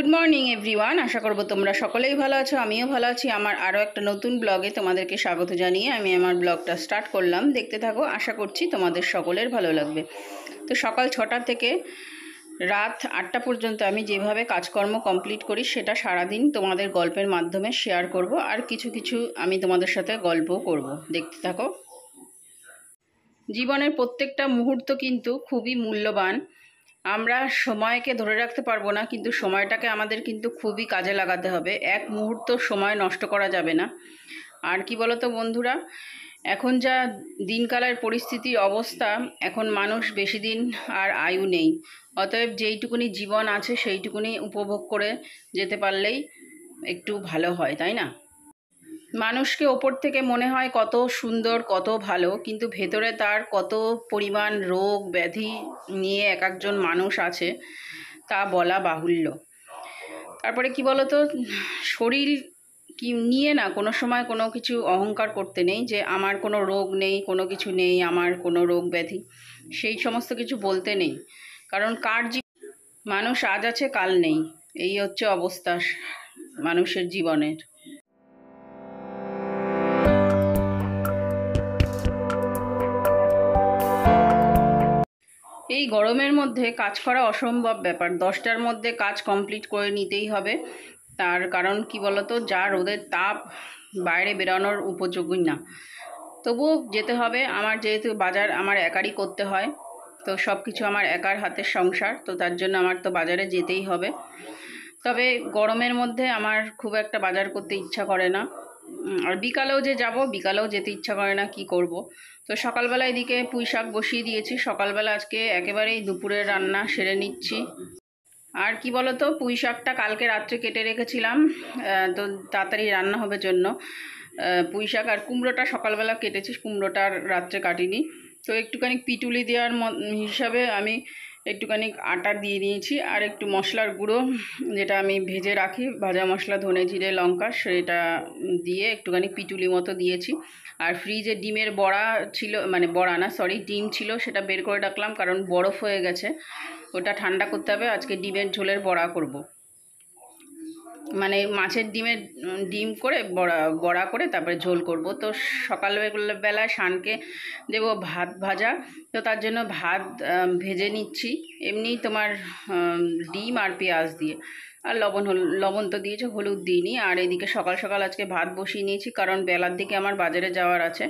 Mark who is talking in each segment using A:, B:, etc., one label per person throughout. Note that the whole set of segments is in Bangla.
A: গুড মর্নিং এভরিওয়ান আশা করবো তোমরা সকলেই ভালো আছো আমিও ভালো আছি আমার আরও একটা নতুন ব্লগে তোমাদেরকে স্বাগত জানিয়ে আমি আমার ব্লগটা স্টার্ট করলাম দেখতে থাকো আশা করছি তোমাদের সকলের ভালো লাগবে তো সকাল ছটা থেকে রাত আটটা পর্যন্ত আমি যেভাবে কাজকর্ম কমপ্লিট করি সেটা সারাদিন তোমাদের গল্পের মাধ্যমে শেয়ার করব আর কিছু কিছু আমি তোমাদের সাথে গল্পও করব দেখতে থাকো জীবনের প্রত্যেকটা মুহূর্ত কিন্তু খুবই মূল্যবান আমরা সময়কে ধরে রাখতে পারবো না কিন্তু সময়টাকে আমাদের কিন্তু খুবই কাজে লাগাতে হবে এক মুহূর্ত সময় নষ্ট করা যাবে না আর কি বলতো বন্ধুরা এখন যা দিনকালের পরিস্থিতির অবস্থা এখন মানুষ বেশি দিন আর আয়ু নেই অতএব যেইটুকুনি জীবন আছে সেইটুকুনি উপভোগ করে যেতে পারলেই একটু ভালো হয় তাই না মানুষকে ওপর থেকে মনে হয় কত সুন্দর কত ভালো কিন্তু ভেতরে তার কত পরিমাণ রোগ ব্যাধি নিয়ে এক একজন মানুষ আছে তা বলা বাহুল্য তারপরে কি বলতো শরীর কি নিয়ে না কোনো সময় কোনো কিছু অহংকার করতে নেই যে আমার কোনো রোগ নেই কোনো কিছু নেই আমার কোনো রোগ ব্যাধি সেই সমস্ত কিছু বলতে নেই কারণ কার মানুষ আজ আছে কাল নেই এই হচ্ছে অবস্থা মানুষের জীবনের এই গরমের মধ্যে কাজ করা অসম্ভব ব্যাপার দশটার মধ্যে কাজ কমপ্লিট করে নিতেই হবে তার কারণ কি বলতো যা রোদের তাপ বাইরে বেরোনোর উপযোগী না তবুও যেতে হবে আমার যেহেতু বাজার আমার একারই করতে হয় তো সব কিছু আমার একার হাতের সংসার তো তার জন্য আমার তো বাজারে যেতেই হবে তবে গরমের মধ্যে আমার খুব একটা বাজার করতে ইচ্ছা করে না আর বিকালেও যে যাব বিকালেও যেতে ইচ্ছা করে না কি করব। তো সকালবেলা এদিকে পুঁই শাক বসিয়ে দিয়েছি সকালবেলা আজকে একেবারেই দুপুরের রান্না সেরে নিচ্ছি আর কি বলতো পুঁই শাকটা কালকে রাত্রে কেটে রেখেছিলাম তো তাড়াতাড়ি রান্না হবে জন্য পুঁই শাক আর কুমড়োটা সকালবেলা কেটেছি কুমড়োটা রাত্রে কাটিনি তো একটুখানি পিটুলি দেওয়ার হিসাবে আমি একটুখানি আটা দিয়ে নিয়েছি আর একটু মশলার গুঁড়ো যেটা আমি ভেজে রাখি ভাজা মশলা ধনে জিরে লঙ্কা সেটা দিয়ে একটুখানি পিটুলি মতো দিয়েছি আর ফ্রিজে ডিমের বড়া ছিল মানে বড়া না সরি ডিম ছিল সেটা বের করে ডাকলাম কারণ বরফ হয়ে গেছে ওটা ঠান্ডা করতে হবে আজকে ডিমের ঝোলের বড়া করব। মানে মাছের ডিমের ডিম করে বড়া বড়া করে তারপরে ঝোল করব তো সকালবেলা শানকে দেব ভাত ভাজা তো তার জন্য ভাত ভেজে নিচ্ছি এমনি তোমার ডিম আর পেঁয়াজ দিয়ে আর লবণ হল লবণ তো দিয়েছে হলুদ দিইনি আর এদিকে সকাল সকাল আজকে ভাত বসিয়ে নিয়েছি কারণ বেলার দিকে আমার বাজারে যাওয়ার আছে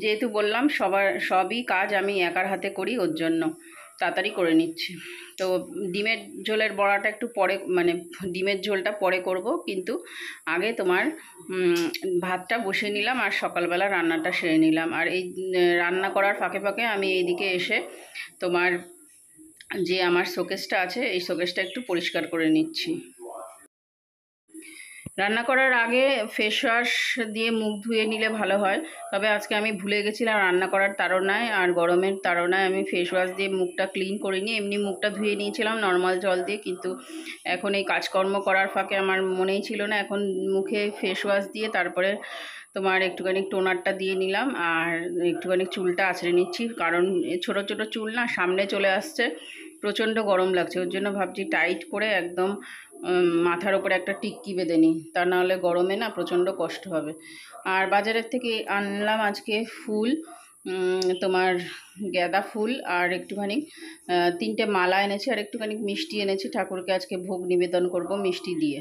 A: যেহেতু বললাম সবার সবই কাজ আমি একার হাতে করি ওর জন্য তাড়াতাড়ি করে নিচ্ছি তো ডিমের ঝোলের বড়াটা একটু পরে মানে ডিমের ঝোলটা পরে করব কিন্তু আগে তোমার ভাতটা বসিয়ে নিলাম আর সকালবেলা রান্নাটা সেরে নিলাম আর এই রান্না করার ফাঁকে ফাঁকে আমি এইদিকে এসে তোমার যে আমার শোকেসটা আছে এই শোকেসটা একটু পরিষ্কার করে নিচ্ছি রান্না করার আগে ফেস ওয়াশ দিয়ে মুখ ধুয়ে নিলে ভালো হয় তবে আজকে আমি ভুলে গেছিলাম রান্না করার তারণায় আর গরমের তারণায় আমি ফেস ওয়াশ দিয়ে মুখটা ক্লিন করিনি এমনি মুখটা ধুয়ে নিয়েছিলাম নর্মাল জল দিয়ে কিন্তু এখন এই কাজকর্ম করার ফাঁকে আমার মনেই ছিল না এখন মুখে ফেস ওয়াশ দিয়ে তারপরে তোমার একটুখানি টোনারটা দিয়ে নিলাম আর একটুখানি চুলটা আছড়ে নিচ্ছি কারণ ছোট ছোট চুল না সামনে চলে আসছে প্রচণ্ড গরম লাগছে ওর জন্য ভাবছি টাইট করে একদম মাথার ওপরে একটা টিক্কি বেঁধে নিই তা নাহলে গরমে না প্রচণ্ড কষ্ট হবে আর বাজারের থেকে আনলাম আজকে ফুল তোমার গ্যাদা ফুল আর একটুখানি তিনটে মালা এনেছি আর একটুখানি মিষ্টি এনেছি ঠাকুরকে আজকে ভোগ নিবেদন করব মিষ্টি দিয়ে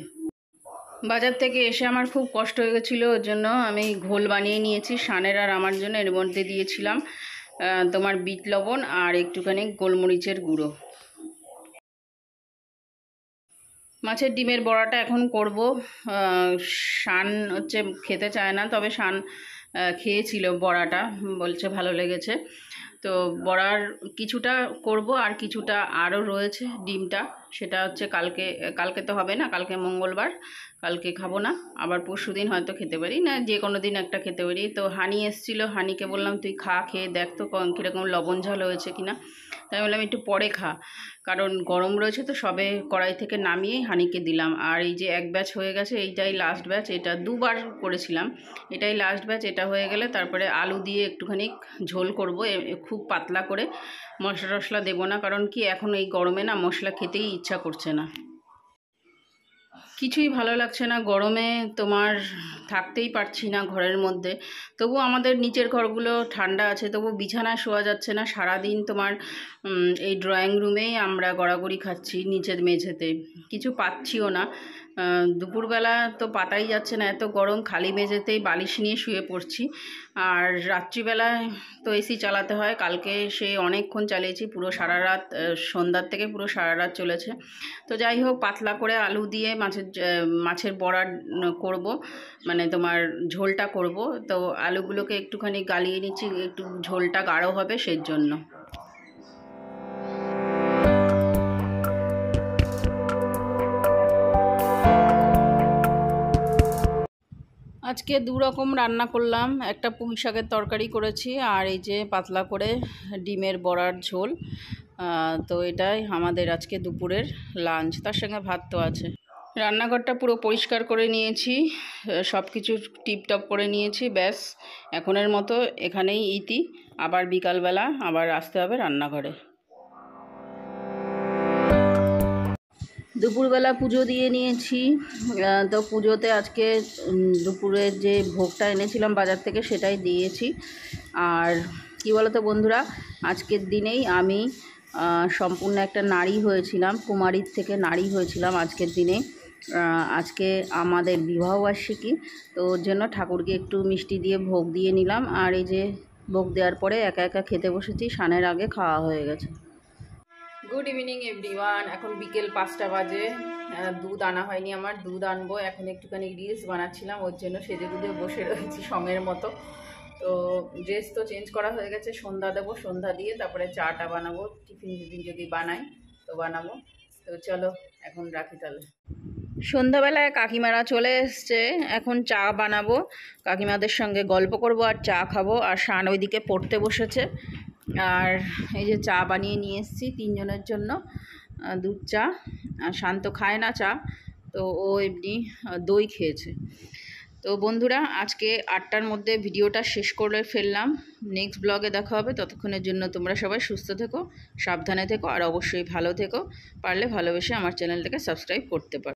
A: বাজার থেকে এসে আমার খুব কষ্ট হয়ে গেছিলো ওর জন্য আমি ঘোল বানিয়ে নিয়েছি সানের আর আমার জন্য এর মধ্যে দিয়েছিলাম তোমার বিট লবণ আর একটুখানি গোলমরিচের গুঁড়ো মাছের ডিমের বড়াটা এখন করব শান হচ্ছে খেতে চায় না তবে শান খেয়েছিল বড়াটা বলছে ভালো লেগেছে তো বড়ার কিছুটা করব আর কিছুটা আরও রয়েছে ডিমটা সেটা হচ্ছে কালকে কালকে তো হবে না কালকে মঙ্গলবার কালকে খাবো না আবার পরশু দিন হয়তো খেতে পারি না যে কোনো দিন একটা খেতে পারি তো হানি এসছিল হানিকে বললাম তুই খা খেয়ে দেখ তো কীরকম লবণ ঝাল হয়েছে কিনা তাই বললাম একটু পরে খা কারণ গরম রয়েছে তো সবে কড়াই থেকে নামিয়েই হানিকে দিলাম আর এই যে এক ব্যাচ হয়ে গেছে এইটাই লাস্ট ব্যাচ এটা দুবার করেছিলাম এটাই লাস্ট ব্যাচ এটা হয়ে গেলে তারপরে আলু দিয়ে একটুখানি ঝোল করব খুব পাতলা করে মশলা টশলা দেবো না কারণ কি এখন এই গরমে না মশলা খেতেই ইচ্ছা করছে না কিছুই ভালো লাগছে না গরমে তোমার থাকতেই পারছি না ঘরের মধ্যে তবু আমাদের নিচের ঘরগুলো ঠান্ডা আছে তবু বিছানায় শোয়া যাচ্ছে না সারাদিন তোমার এই ড্রয়িং রুমেই আমরা গড়াগড়ি খাচ্ছি নিচের মেঝেতে কিছু পাচ্ছিও না দুপুরবেলা তো পাতাই যাচ্ছে না এত গরম খালি মেঝেতেই বালিশ নিয়ে শুয়ে পড়ছি আর রাত্রিবেলা তো এসি চালাতে হয় কালকে সে অনেকক্ষণ চালিয়েছি পুরো সারা রাত সন্ধ্যার থেকে পুরো সারা রাত চলেছে তো যাই হোক পাতলা করে আলু দিয়ে মাছের মাছের বড়া করব মানে তোমার ঝোলটা করব তো আলুগুলোকে একটুখানি গালিয়ে নিচ্ছি একটু ঝোলটা গাঢ় হবে সের জন্য আজকে দু রকম রান্না করলাম একটা পুঁই শাকের তরকারি করেছি আর এই যে পাতলা করে ডিমের বড়ার ঝোল তো এটাই আমাদের আজকে দুপুরের লাঞ্চ তার সঙ্গে ভাত তো আছে রান্নাঘরটা পুরো পরিষ্কার করে নিয়েছি সব কিছু টিপটপ করে নিয়েছি ব্যাস এখনের মতো এখানেই ইতি আবার বিকালবেলা আবার আসতে হবে রান্নাঘরে দুপুরবেলা পুজো দিয়ে নিয়েছি তো পুজোতে আজকে দুপুরের যে ভোগটা এনেছিলাম বাজার থেকে সেটাই দিয়েছি আর কি বলতো বন্ধুরা আজকের দিনেই আমি সম্পূর্ণ একটা নারী হয়েছিলাম কুমারীর থেকে নারী হয়েছিলাম আজকের দিনে আজকে আমাদের বিবাহবার্ষিকী তো জন্য ঠাকুরকে একটু মিষ্টি দিয়ে ভোগ দিয়ে নিলাম আর এই যে ভোগ দেওয়ার পরে একা একা খেতে বসেছি সানের আগে খাওয়া হয়ে গেছে গুড ইভিনিং এভরিওয়ান এখন বিকেল পাঁচটা বাজে দুধ আনা হয়নি আমার দুধ আনবো এখন একটুখানি রিলস বানাচ্ছিলাম ওর জন্য সেজে দুধে বসে রয়েছি সঙ্গের মতো তো ড্রেস তো চেঞ্জ করা হয়ে গেছে সন্ধ্যা দেবো সন্ধ্যা দিয়ে তারপরে চাটা বানাবো টিফিন টিফিন যদি বানাই তো বানাবো তো চলো এখন রাখি তাহলে সন্ধ্যাবেলায় কাকিমারা চলে এসছে এখন চা বানাবো কাকিমাদের সঙ্গে গল্প করব আর চা খাবো আর সান ওইদিকে পড়তে বসেছে আর এই যে চা বানিয়ে নিয়ে এসেছি তিনজনের জন্য দুধ চা শান্ত খায় না চা তো ও এমনি দই খেয়েছে তো বন্ধুরা আজকে আটটার মধ্যে ভিডিওটা শেষ করে ফেললাম নেক্সট ব্লগে দেখা হবে ততক্ষণের জন্য তোমরা সবাই সুস্থ থেকো সাবধানে থেকো আর অবশ্যই ভালো থেকো পারলে ভালোবেসে আমার চ্যানেলটাকে সাবস্ক্রাইব করতে পারো